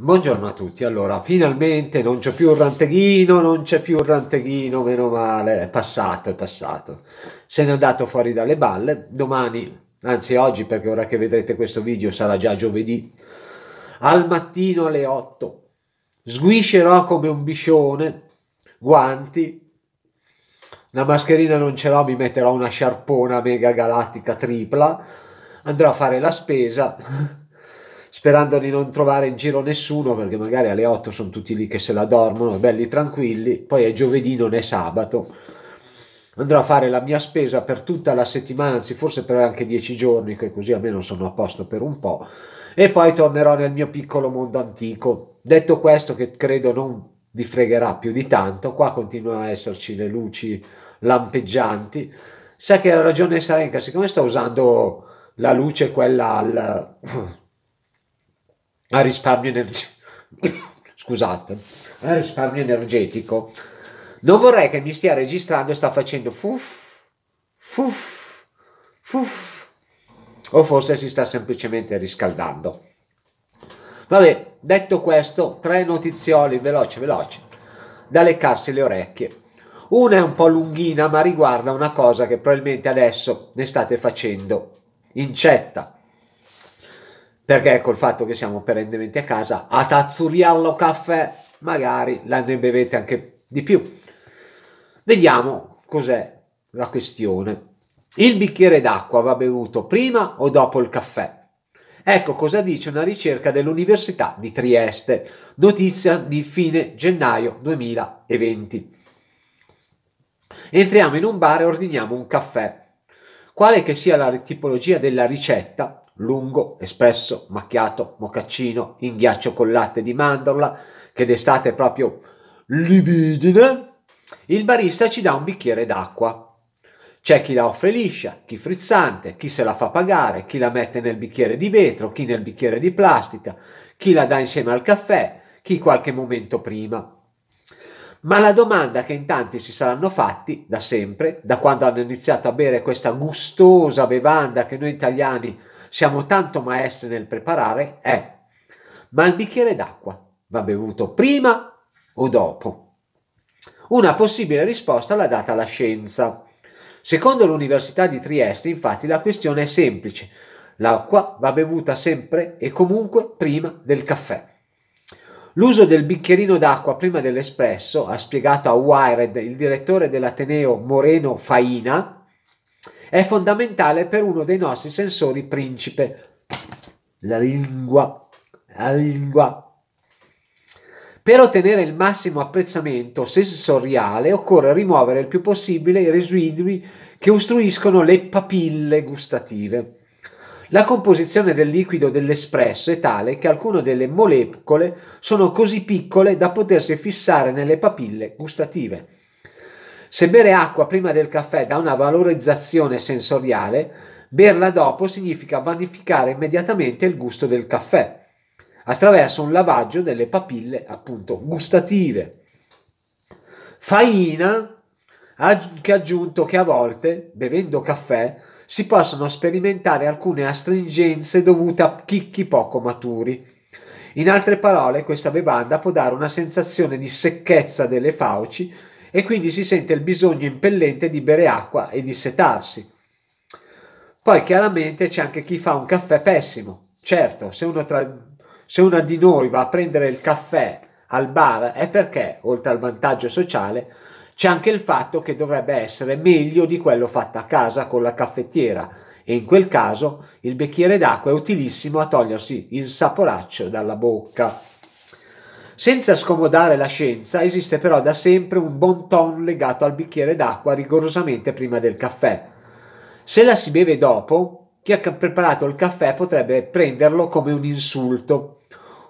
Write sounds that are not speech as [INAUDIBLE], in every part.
Buongiorno a tutti, allora finalmente non c'è più il ranteghino, non c'è più il ranteghino, meno male, è passato, è passato. Se n'è andato fuori dalle balle, domani, anzi oggi perché ora che vedrete questo video sarà già giovedì, al mattino alle 8, sguiscerò come un biscione, guanti, la mascherina non ce l'ho, mi metterò una sciarpona mega galattica tripla, andrò a fare la spesa sperando di non trovare in giro nessuno perché magari alle 8 sono tutti lì che se la dormono, belli tranquilli, poi è giovedì, non è sabato. Andrò a fare la mia spesa per tutta la settimana, anzi forse per anche dieci giorni, che così almeno sono a posto per un po', e poi tornerò nel mio piccolo mondo antico. Detto questo, che credo non vi fregherà più di tanto, qua continuano a esserci le luci lampeggianti. Sai che ha ragione Sarenka, siccome sto usando la luce quella al a risparmio energetico. [COUGHS] Scusate, a risparmio energetico. Non vorrei che mi stia registrando e sta facendo fuff, fuff, fuff. O forse si sta semplicemente riscaldando. Vabbè, detto questo, tre notizioli veloce veloce da leccarsi le orecchie. Una è un po' lunghina, ma riguarda una cosa che probabilmente adesso ne state facendo incetta. Perché ecco il fatto che siamo perennemente a casa, a tazzuriallo caffè, magari la ne bevete anche di più. Vediamo cos'è la questione. Il bicchiere d'acqua va bevuto prima o dopo il caffè? Ecco cosa dice una ricerca dell'Università di Trieste, notizia di fine gennaio 2020. Entriamo in un bar e ordiniamo un caffè. Quale che sia la tipologia della ricetta, lungo, espresso, macchiato, mocaccino in ghiaccio con latte di mandorla, che d'estate è proprio libidine, il barista ci dà un bicchiere d'acqua. C'è chi la offre liscia, chi frizzante, chi se la fa pagare, chi la mette nel bicchiere di vetro, chi nel bicchiere di plastica, chi la dà insieme al caffè, chi qualche momento prima. Ma la domanda che in tanti si saranno fatti da sempre, da quando hanno iniziato a bere questa gustosa bevanda che noi italiani siamo tanto maestri nel preparare è eh. ma il bicchiere d'acqua va bevuto prima o dopo? Una possibile risposta l'ha data la scienza. Secondo l'Università di Trieste, infatti, la questione è semplice. L'acqua va bevuta sempre e comunque prima del caffè. L'uso del bicchierino d'acqua prima dell'espresso, ha spiegato a Wired il direttore dell'Ateneo Moreno Faina, è fondamentale per uno dei nostri sensori principe, la lingua. La lingua. Per ottenere il massimo apprezzamento sensoriale occorre rimuovere il più possibile i residui che ostruiscono le papille gustative. La composizione del liquido dell'espresso è tale che alcune delle molecole sono così piccole da potersi fissare nelle papille gustative. Se bere acqua prima del caffè dà una valorizzazione sensoriale, berla dopo significa vanificare immediatamente il gusto del caffè attraverso un lavaggio delle papille appunto gustative. Faina ha anche aggiunto che a volte, bevendo caffè, si possono sperimentare alcune astringenze dovute a chicchi poco maturi. In altre parole, questa bevanda può dare una sensazione di secchezza delle fauci e quindi si sente il bisogno impellente di bere acqua e di setarsi. Poi chiaramente c'è anche chi fa un caffè pessimo. Certo, se uno, tra... se uno di noi va a prendere il caffè al bar è perché, oltre al vantaggio sociale, c'è anche il fatto che dovrebbe essere meglio di quello fatto a casa con la caffettiera e in quel caso il bicchiere d'acqua è utilissimo a togliersi il saporaccio dalla bocca. Senza scomodare la scienza, esiste però da sempre un bon ton legato al bicchiere d'acqua rigorosamente prima del caffè. Se la si beve dopo, chi ha preparato il caffè potrebbe prenderlo come un insulto.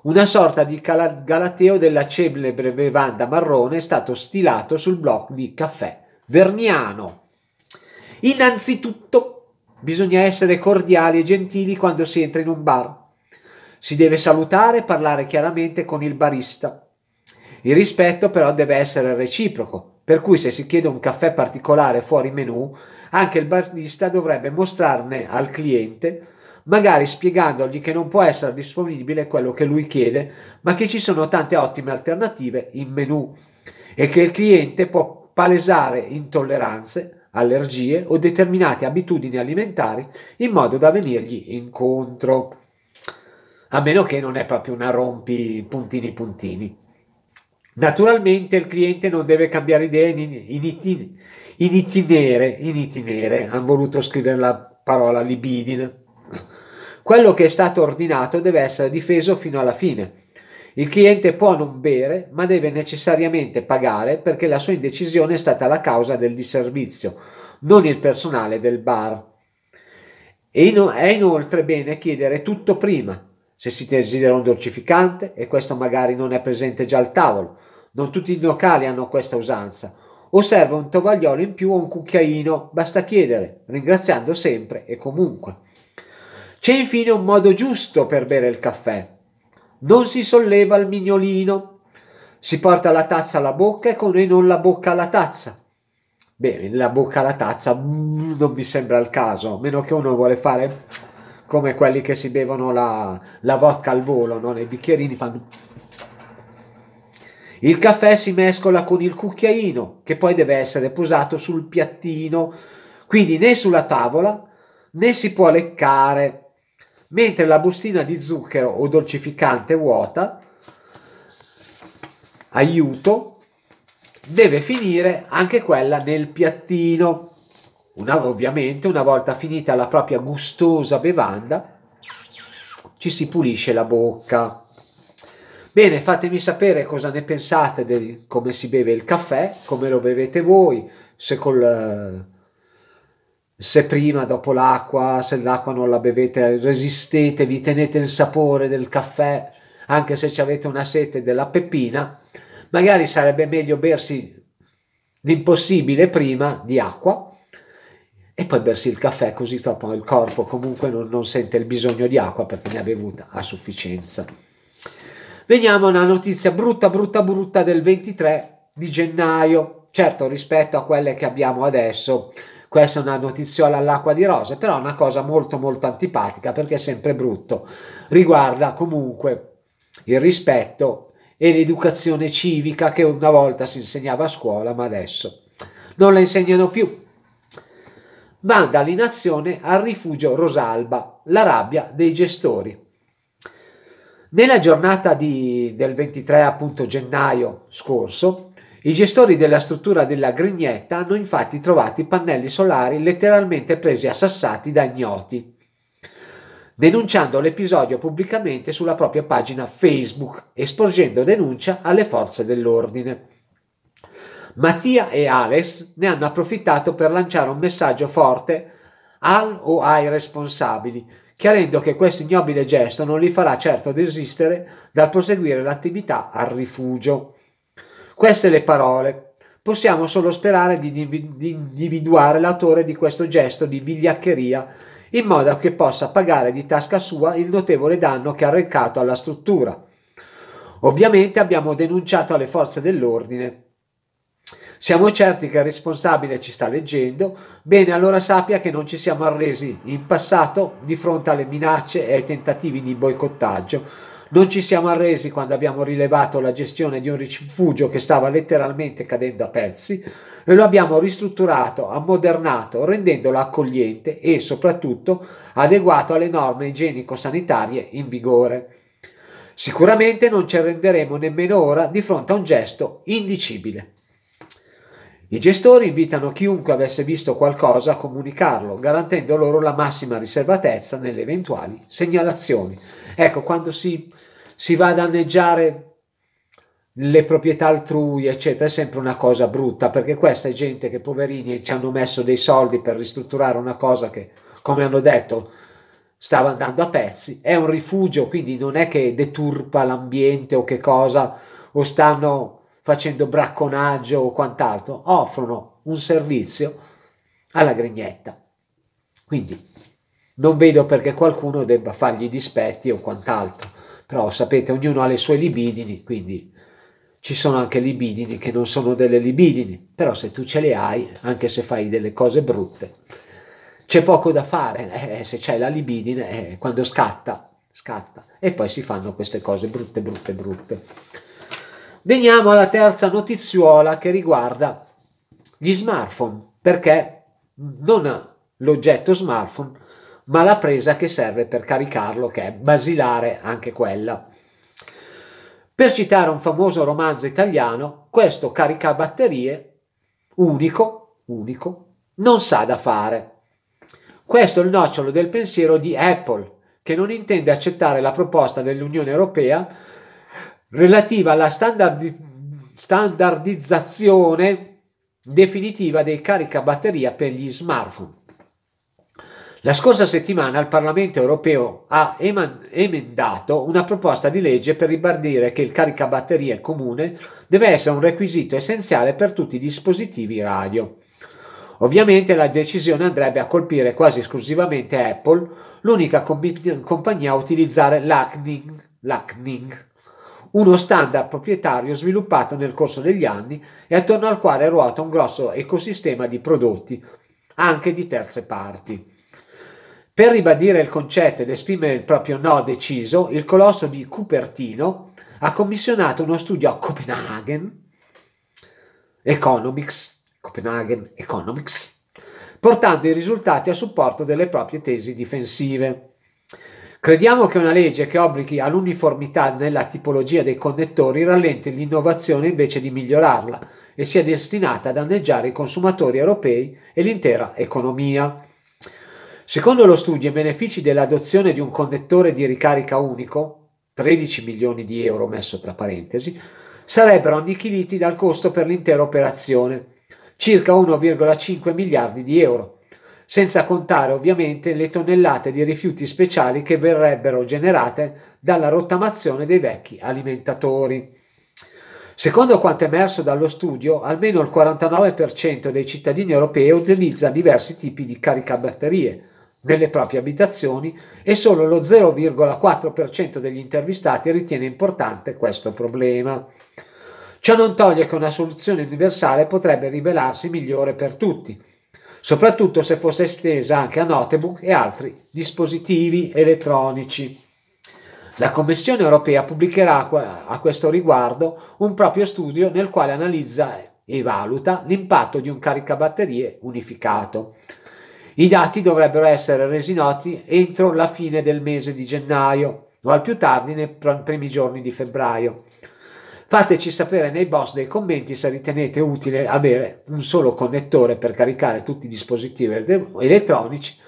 Una sorta di galateo della celebre bevanda marrone è stato stilato sul blog di Caffè Verniano. Innanzitutto, bisogna essere cordiali e gentili quando si entra in un bar. Si deve salutare e parlare chiaramente con il barista. Il rispetto però deve essere reciproco, per cui se si chiede un caffè particolare fuori menù, anche il barista dovrebbe mostrarne al cliente, magari spiegandogli che non può essere disponibile quello che lui chiede, ma che ci sono tante ottime alternative in menù e che il cliente può palesare intolleranze, allergie o determinate abitudini alimentari in modo da venirgli incontro a meno che non è proprio una rompi puntini puntini. Naturalmente il cliente non deve cambiare idea in, in, itin, in itinere, in itinere, hanno voluto scrivere la parola libidine. Quello che è stato ordinato deve essere difeso fino alla fine. Il cliente può non bere, ma deve necessariamente pagare perché la sua indecisione è stata la causa del disservizio, non il personale del bar. E in, è inoltre bene chiedere tutto prima, se si desidera un dolcificante e questo magari non è presente già al tavolo. Non tutti i locali hanno questa usanza. O serve un tovagliolo in più o un cucchiaino, basta chiedere, ringraziando sempre e comunque. C'è infine un modo giusto per bere il caffè. Non si solleva il mignolino, si porta la tazza alla bocca e con e non la bocca alla tazza. Bene, la bocca alla tazza mm, non mi sembra il caso, a meno che uno vuole fare come quelli che si bevono la, la vodka al volo, no? nei bicchierini fanno... Il caffè si mescola con il cucchiaino che poi deve essere posato sul piattino, quindi né sulla tavola né si può leccare, mentre la bustina di zucchero o dolcificante vuota, aiuto, deve finire anche quella nel piattino. Una, ovviamente, una volta finita la propria gustosa bevanda, ci si pulisce la bocca. Bene, fatemi sapere cosa ne pensate di come si beve il caffè, come lo bevete voi, se, col, se prima, dopo l'acqua, se l'acqua non la bevete, resistete, vi tenete il sapore del caffè, anche se ci avete una sete della peppina. Magari sarebbe meglio bersi l'impossibile prima di acqua e poi bersi il caffè così dopo il corpo comunque non, non sente il bisogno di acqua perché ne ha bevuta a sufficienza. Veniamo a una notizia brutta, brutta, brutta del 23 di gennaio. Certo, rispetto a quelle che abbiamo adesso, questa è una notiziola all'acqua di rose, però è una cosa molto, molto antipatica perché è sempre brutto. Riguarda comunque il rispetto e l'educazione civica che una volta si insegnava a scuola, ma adesso non la insegnano più va dall'inazione al rifugio Rosalba, la rabbia dei gestori. Nella giornata di, del 23 appunto, gennaio scorso, i gestori della struttura della Grignetta hanno infatti trovato i pannelli solari letteralmente presi a sassati da ignoti, denunciando l'episodio pubblicamente sulla propria pagina Facebook, e sporgendo denuncia alle forze dell'ordine. Mattia e Alex ne hanno approfittato per lanciare un messaggio forte al o ai responsabili, chiarendo che questo ignobile gesto non li farà certo desistere dal proseguire l'attività al rifugio. Queste le parole. Possiamo solo sperare di, individuare l'autore di questo gesto di vigliaccheria in modo che possa pagare di tasca sua il notevole danno che ha recato alla struttura. Ovviamente abbiamo denunciato alle forze dell'ordine, siamo certi che il responsabile ci sta leggendo, bene allora sappia che non ci siamo arresi in passato di fronte alle minacce e ai tentativi di boicottaggio. Non ci siamo arresi quando abbiamo rilevato la gestione di un rifugio che stava letteralmente cadendo a pezzi e lo abbiamo ristrutturato, ammodernato, rendendolo accogliente e soprattutto adeguato alle norme igienico-sanitarie in vigore. Sicuramente non ci arrenderemo nemmeno ora di fronte a un gesto indicibile. I gestori invitano chiunque avesse visto qualcosa a comunicarlo, garantendo loro la massima riservatezza nelle eventuali segnalazioni. Ecco, quando si, si va a danneggiare le proprietà altrui, eccetera, è sempre una cosa brutta, perché questa è gente che poverini ci hanno messo dei soldi per ristrutturare una cosa che, come hanno detto, stava andando a pezzi, è un rifugio, quindi non è che deturpa l'ambiente o che cosa, o stanno facendo bracconaggio o quant'altro, offrono un servizio alla grignetta. Quindi non vedo perché qualcuno debba fargli dispetti o quant'altro, però sapete, ognuno ha le sue libidini, quindi ci sono anche libidini che non sono delle libidini, però se tu ce le hai, anche se fai delle cose brutte, c'è poco da fare, eh, se c'è la libidine, eh, quando scatta, scatta, e poi si fanno queste cose brutte, brutte, brutte. Veniamo alla terza notiziola che riguarda gli smartphone, perché non l'oggetto smartphone, ma la presa che serve per caricarlo, che è basilare anche quella. Per citare un famoso romanzo italiano, questo caricabatterie unico, unico, non sa da fare. Questo è il nocciolo del pensiero di Apple, che non intende accettare la proposta dell'Unione Europea relativa alla standardi- standardizzazione definitiva dei caricabatteria per gli smartphone. La scorsa settimana il Parlamento europeo ha emendato una proposta di legge per ribadire che il caricabatteria comune deve essere un requisito essenziale per tutti i dispositivi radio. Ovviamente la decisione andrebbe a colpire quasi esclusivamente Apple, l'unica comp- compagnia a utilizzare l'Hackning uno standard proprietario sviluppato nel corso degli anni e attorno al quale ruota un grosso ecosistema di prodotti, anche di terze parti. Per ribadire il concetto ed esprimere il proprio no deciso, il colosso di Cupertino ha commissionato uno studio a Copenaghen Economics, Copenhagen Economics, portando i risultati a supporto delle proprie tesi difensive. Crediamo che una legge che obblighi all'uniformità nella tipologia dei connettori rallenti l'innovazione invece di migliorarla e sia destinata a danneggiare i consumatori europei e l'intera economia. Secondo lo studio, i benefici dell'adozione di un connettore di ricarica unico, 13 milioni di euro messo tra parentesi, sarebbero annichiliti dal costo per l'intera operazione, circa 1,5 miliardi di euro senza contare ovviamente le tonnellate di rifiuti speciali che verrebbero generate dalla rottamazione dei vecchi alimentatori. Secondo quanto emerso dallo studio, almeno il 49% dei cittadini europei utilizza diversi tipi di caricabatterie nelle proprie abitazioni e solo lo 0,4% degli intervistati ritiene importante questo problema. Ciò non toglie che una soluzione universale potrebbe rivelarsi migliore per tutti, soprattutto se fosse estesa anche a notebook e altri dispositivi elettronici. La Commissione europea pubblicherà a questo riguardo un proprio studio nel quale analizza e valuta l'impatto di un caricabatterie unificato. I dati dovrebbero essere resi noti entro la fine del mese di gennaio o al più tardi nei primi giorni di febbraio. Fateci sapere nei box dei commenti se ritenete utile avere un solo connettore per caricare tutti i dispositivi elettronici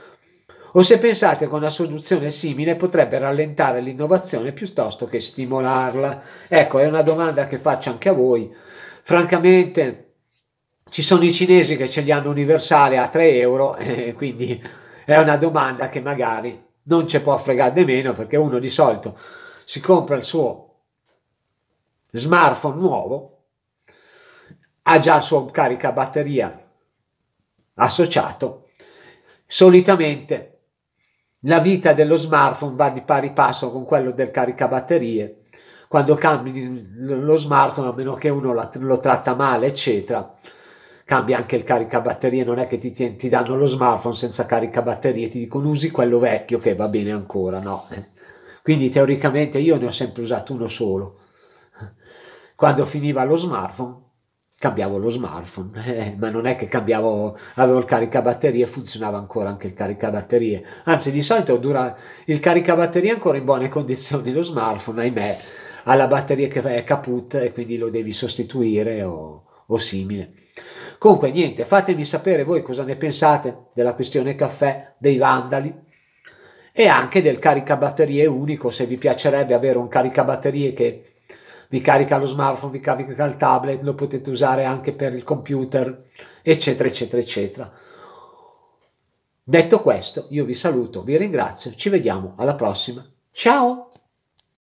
o se pensate che una soluzione simile potrebbe rallentare l'innovazione piuttosto che stimolarla. Ecco, è una domanda che faccio anche a voi. Francamente, ci sono i cinesi che ce li hanno universali a 3 euro, [LAUGHS] eh, quindi è una domanda che magari non ci può fregare meno perché uno di solito si compra il suo smartphone nuovo, ha già il suo caricabatteria associato, solitamente la vita dello smartphone va di pari passo con quello del caricabatterie. Quando cambi lo smartphone, a meno che uno lo tratta male, eccetera, cambia anche il caricabatterie. Non è che ti, ti danno lo smartphone senza caricabatterie, ti dicono usi quello vecchio che va bene ancora, no? Eh. Quindi teoricamente io ne ho sempre usato uno solo. Quando finiva lo smartphone, cambiavo lo smartphone, [LAUGHS] eh, ma non è che cambiavo, avevo il caricabatterie e funzionava ancora anche il caricabatterie. Anzi, di solito dura il caricabatterie ancora in buone condizioni, lo smartphone, ahimè, ha la batteria che è caput e quindi lo devi sostituire o, o simile. Comunque, niente, fatemi sapere voi cosa ne pensate della questione caffè, dei vandali e anche del caricabatterie unico, se vi piacerebbe avere un caricabatterie che vi carica lo smartphone, vi carica il tablet, lo potete usare anche per il computer, eccetera, eccetera, eccetera. Detto questo, io vi saluto, vi ringrazio, ci vediamo alla prossima. Ciao!